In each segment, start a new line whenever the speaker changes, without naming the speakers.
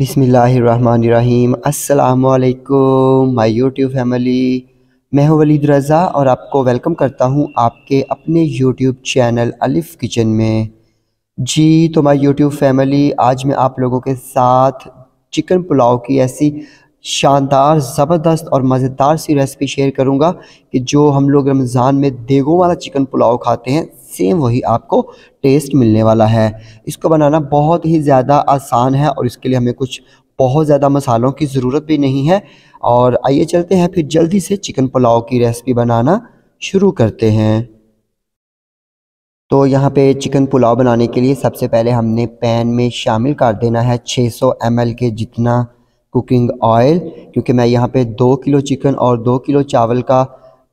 बिसमीम् अल्लाम my YouTube family मैं हूं वलीद रज़ा और आपको वेलकम करता हूं आपके अपने यूट्यूब चैनल अलिफ़ किचन में जी तो माय यूट्यूब फैमिली आज मैं आप लोगों के साथ चिकन पुलाव की ऐसी शानदार ज़बरदस्त और मज़ेदार सी रेसिपी शेयर करूँगा कि जो हम लोग रमज़ान में देगों वाला चिकन पुलाव खाते हैं सेम वही आपको टेस्ट मिलने वाला है इसको बनाना बहुत ही ज़्यादा आसान है और इसके लिए हमें कुछ बहुत ज़्यादा मसालों की ज़रूरत भी नहीं है और आइए चलते हैं फिर जल्दी से चिकन पुलाव की रेसिपी बनाना शुरू करते हैं तो यहाँ पे चिकन पुलाव बनाने के लिए सबसे पहले हमने पैन में शामिल कर देना है 600 ml के जितना कुकिंग ऑयल क्योंकि मैं यहाँ पे दो किलो चिकन और दो किलो चावल का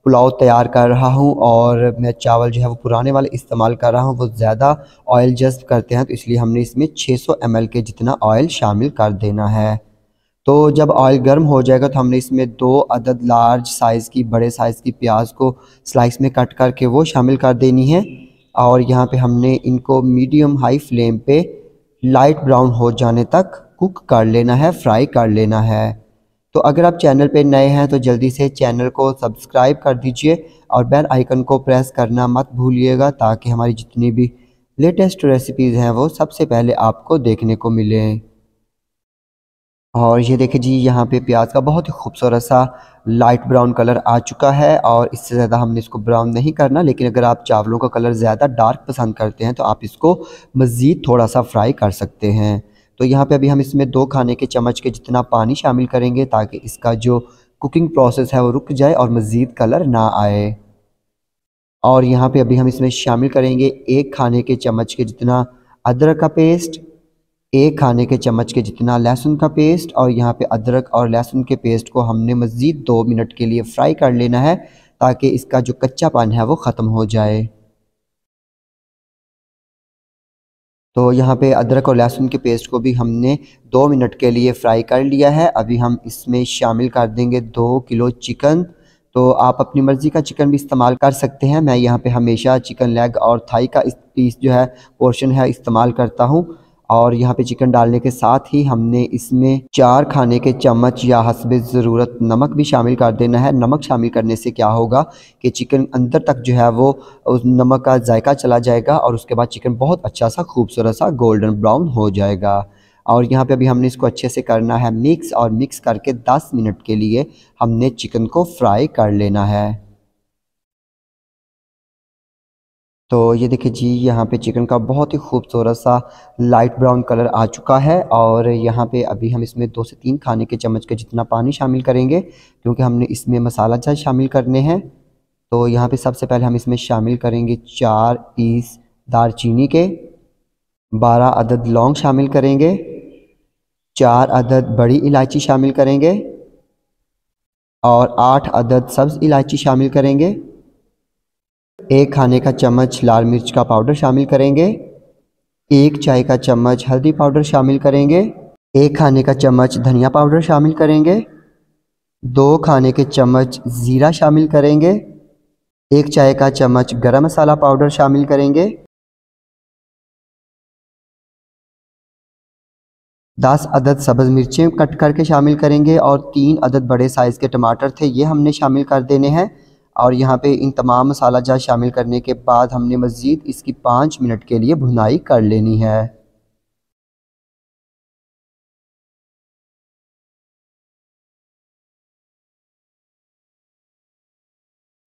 पुलाव तैयार कर रहा हूँ और मैं चावल जो है वो पुराने वाले इस्तेमाल कर रहा हूँ वो ज़्यादा ऑयल जज्ब करते हैं तो इसलिए हमने इसमें 600 सौ के जितना ऑयल शामिल कर देना है तो जब ऑयल गर्म हो जाएगा तो हमने इसमें दो अदद लार्ज साइज़ की बड़े साइज़ की प्याज को स्लाइस में कट करके वो शामिल कर देनी है और यहाँ पर हमने इनको मीडियम हाई फ्लेम पर लाइट ब्राउन हो जाने तक कुक कर लेना है फ्राई कर लेना है तो अगर आप चैनल पे नए हैं तो जल्दी से चैनल को सब्सक्राइब कर दीजिए और बेल आइकन को प्रेस करना मत भूलिएगा ताकि हमारी जितनी भी लेटेस्ट रेसिपीज़ हैं वो सबसे पहले आपको देखने को मिलें और ये देखें जी यहाँ पे प्याज का बहुत ही खूबसूरत सा लाइट ब्राउन कलर आ चुका है और इससे ज़्यादा हमने इसको ब्राउन नहीं करना लेकिन अगर आप चावलों का कलर ज़्यादा डार्क पसंद करते हैं तो आप इसको मज़ीद थोड़ा सा फ्राई कर सकते हैं तो यहाँ पे अभी हम इसमें दो खाने के चम्मच के जितना पानी शामिल करेंगे ताकि इसका जो कुकिंग प्रोसेस है वो रुक जाए और मज़ीद कलर ना आए और यहाँ पर अभी हम इसमें शामिल करेंगे एक खाने के चम्मच के जितना अदरक का पेस्ट एक खाने के चम्मच के जितना लहसुन का पेस्ट और यहाँ पे अदरक और लहसुन के पेस्ट को हमने मज़ीद दो मिनट के लिए फ्राई कर लेना है ताकि इसका जो कच्चा पान है वो ख़त्म हो जाए तो यहाँ पे अदरक और लहसुन के पेस्ट को भी हमने दो मिनट के लिए फ्राई कर लिया है अभी हम इसमें शामिल कर देंगे दो किलो चिकन तो आप अपनी मर्ज़ी का चिकन भी इस्तेमाल कर सकते हैं मैं यहाँ पे हमेशा चिकन लेग और थाई का इस पीस जो है पोर्शन है इस्तेमाल करता हूँ और यहाँ पे चिकन डालने के साथ ही हमने इसमें चार खाने के चम्मच या हसब ज़रूरत नमक भी शामिल कर देना है नमक शामिल करने से क्या होगा कि चिकन अंदर तक जो है वो उस नमक का जायका चला जाएगा और उसके बाद चिकन बहुत अच्छा सा खूबसूरत सा गोल्डन ब्राउन हो जाएगा और यहाँ पे अभी हमने इसको अच्छे से करना है मिक्स और मिक्स करके 10 मिनट के लिए हमने चिकन को फ्राई कर लेना है तो ये देखिए जी यहाँ पे चिकन का बहुत ही खूबसूरत सा लाइट ब्राउन कलर आ चुका है और यहाँ पे अभी हम इसमें दो से तीन खाने के चम्मच का जितना पानी शामिल करेंगे क्योंकि हमने इसमें मसाला चाय शामिल करने हैं तो यहाँ पे सबसे पहले हम इसमें शामिल करेंगे चार पीस दार के बारह अदद लौंग शामिल करेंगे चार अदद बड़ी इलायची शामिल करेंगे और आठ अदद सब्ज़ इलायची शामिल करेंगे एक खाने का चम्मच लाल मिर्च का पाउडर शामिल करेंगे एक चाय का चम्मच हल्दी पाउडर शामिल करेंगे एक खाने का चम्मच धनिया पाउडर शामिल करेंगे दो खाने के चम्मच ज़ीरा शामिल करेंगे एक चाय का चम्मच गरम मसाला पाउडर शामिल करेंगे दस अदद सब्ज़ मिर्चें कट करके शामिल करेंगे और तीन अदद बड़े साइज़ के टमाटर थे ये हमने शामिल कर देने हैं और यहाँ पे इन तमाम मसाला जहाँ शामिल करने के बाद हमने मज़ीद इसकी पाँच मिनट के लिए भुनाई कर लेनी है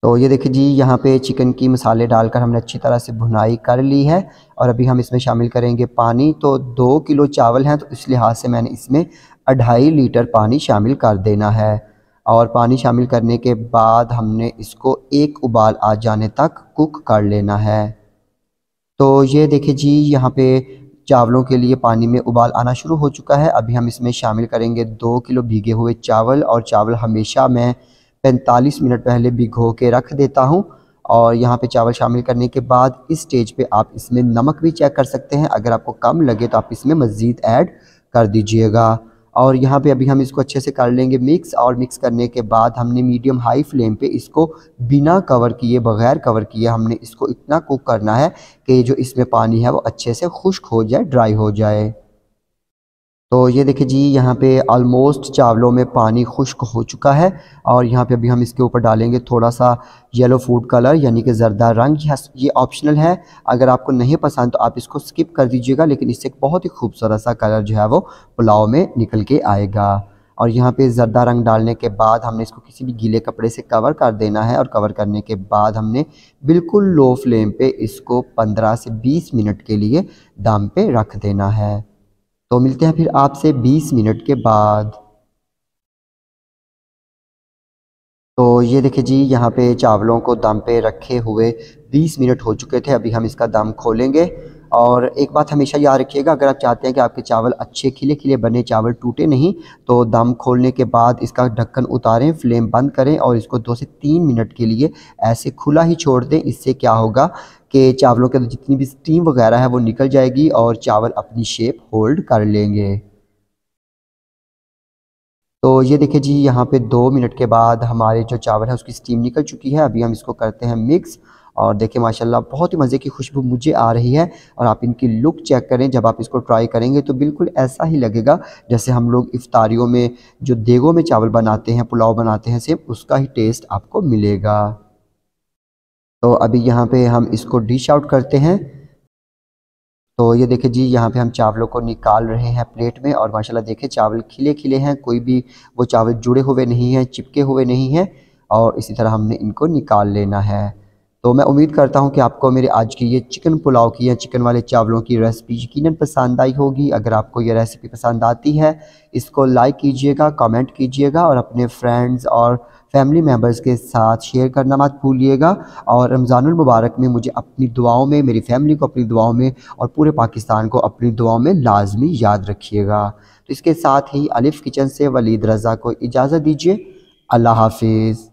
तो ये देखिए जी यहाँ पे चिकन की मसाले डालकर हमने अच्छी तरह से भुनाई कर ली है और अभी हम इसमें शामिल करेंगे पानी तो दो किलो चावल हैं तो इस लिहाज से मैंने इसमें अढ़ाई लीटर पानी शामिल कर देना है और पानी शामिल करने के बाद हमने इसको एक उबाल आ जाने तक कुक कर लेना है तो ये देखिए जी यहाँ पे चावलों के लिए पानी में उबाल आना शुरू हो चुका है अभी हम इसमें शामिल करेंगे दो किलो भीगे हुए चावल और चावल हमेशा मैं 45 मिनट पहले भिगो के रख देता हूँ और यहाँ पे चावल शामिल करने के बाद इस स्टेज पे आप इसमें नमक भी चेक कर सकते हैं अगर आपको कम लगे तो आप इसमें मज़ीद ऐड कर दीजिएगा और यहाँ पे अभी हम इसको अच्छे से कर लेंगे मिक्स और मिक्स करने के बाद हमने मीडियम हाई फ्लेम पे इसको बिना कवर किए बगैर कवर किए हमने इसको इतना कुक करना है कि जो इसमें पानी है वो अच्छे से खुश्क हो जाए ड्राई हो जाए तो ये देखिए जी यहाँ पे ऑलमोस्ट चावलों में पानी खुश्क हो चुका है और यहाँ पे अभी हम इसके ऊपर डालेंगे थोड़ा सा येलो फूड कलर यानी कि जरदा रंग ये ऑप्शनल है अगर आपको नहीं पसंद तो आप इसको स्किप कर दीजिएगा लेकिन इससे एक बहुत ही खूबसूरत सा कलर जो है वो पुलाव में निकल के आएगा और यहाँ पे जरदा रंग डालने के बाद हमने इसको किसी भी गीले कपड़े से कवर कर देना है और कवर करने के बाद हमने बिल्कुल लो फ्लेम पे इसको 15 से 20 मिनट के लिए दाम पे रख देना है तो मिलते हैं फिर आपसे 20 मिनट के बाद तो ये देखिए जी यहाँ पे चावलों को दम पे रखे हुए 20 मिनट हो चुके थे अभी हम इसका दम खोलेंगे और एक बात हमेशा याद रखिएगा अगर आप चाहते हैं कि आपके चावल अच्छे खिले खिले बने चावल टूटे नहीं तो दम खोलने के बाद इसका ढक्कन उतारें फ्लेम बंद करें और इसको दो से तीन मिनट के लिए ऐसे खुला ही छोड़ दें इससे क्या होगा कि चावलों के अंदर जितनी भी स्टीम वगैरह है वो निकल जाएगी और चावल अपनी शेप होल्ड कर लेंगे तो ये देखिए जी यहाँ पे दो मिनट के बाद हमारे जो चावल है उसकी स्टीम निकल चुकी है अभी हम इसको करते हैं मिक्स और देखिए माशाल्लाह बहुत ही मज़े की खुशबू मुझे आ रही है और आप इनकी लुक चेक करें जब आप इसको ट्राई करेंगे तो बिल्कुल ऐसा ही लगेगा जैसे हम लोग इफ्तारियों में जो देगों में चावल बनाते हैं पुलाव बनाते हैं सेम उसका ही टेस्ट आपको मिलेगा तो अभी यहाँ पे हम इसको डिश आउट करते हैं तो ये देखिए जी यहाँ पे हम चावलों को निकाल रहे हैं प्लेट में और माशाल्लाह देखिए चावल खिले खिले हैं कोई भी वो चावल जुड़े हुए नहीं हैं चिपके हुए नहीं हैं और इसी तरह हमने इनको निकाल लेना है तो मैं उम्मीद करता हूँ कि आपको मेरे आज की ये चिकन पुलाव की या चिकन वाले चावलों की रेसिपी यकीन पसंद आई होगी अगर आपको ये रेसिपी पसंद आती है इसको लाइक कीजिएगा कमेंट कीजिएगा और अपने फ्रेंड्स और फैमिली मेम्बर्स के साथ शेयर करना मत भूलिएगा और रमज़ानमबारक में मुझे अपनी दुआओं में मेरी फैमिली को अपनी दुआओं में और पूरे पाकिस्तान को अपनी दुआओं में लाजमी याद रखिएगा तो इसके साथ ही अलिफ़ किचन से वलीद रज़ा को इजाज़त दीजिए अल्लाह हाफिज़